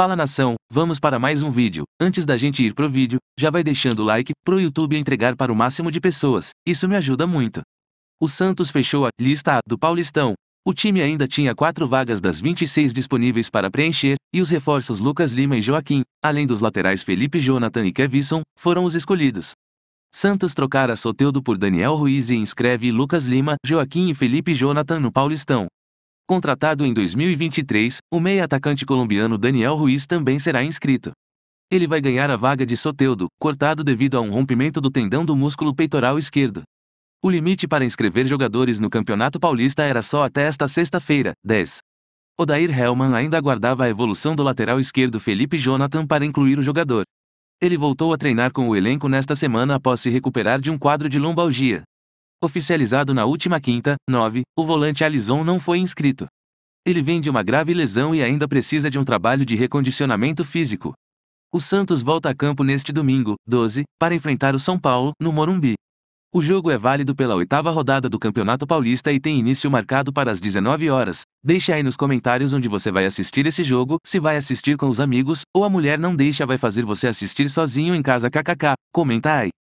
Fala nação, vamos para mais um vídeo. Antes da gente ir pro vídeo, já vai deixando o like, pro YouTube entregar para o máximo de pessoas. Isso me ajuda muito. O Santos fechou a lista A do Paulistão. O time ainda tinha quatro vagas das 26 disponíveis para preencher, e os reforços Lucas Lima e Joaquim, além dos laterais Felipe Jonathan e Kevisson, foram os escolhidos. Santos trocara Soteudo por Daniel Ruiz e inscreve Lucas Lima, Joaquim e Felipe Jonathan no Paulistão. Contratado em 2023, o meia-atacante colombiano Daniel Ruiz também será inscrito. Ele vai ganhar a vaga de Soteudo, cortado devido a um rompimento do tendão do músculo peitoral esquerdo. O limite para inscrever jogadores no Campeonato Paulista era só até esta sexta-feira, 10. Odair Hellman ainda aguardava a evolução do lateral esquerdo Felipe Jonathan para incluir o jogador. Ele voltou a treinar com o elenco nesta semana após se recuperar de um quadro de lombalgia. Oficializado na última quinta, 9, o volante Alisson não foi inscrito. Ele vem de uma grave lesão e ainda precisa de um trabalho de recondicionamento físico. O Santos volta a campo neste domingo, 12, para enfrentar o São Paulo, no Morumbi. O jogo é válido pela oitava rodada do Campeonato Paulista e tem início marcado para as 19 horas. Deixe aí nos comentários onde você vai assistir esse jogo, se vai assistir com os amigos, ou a mulher não deixa vai fazer você assistir sozinho em casa kkk. Comenta aí.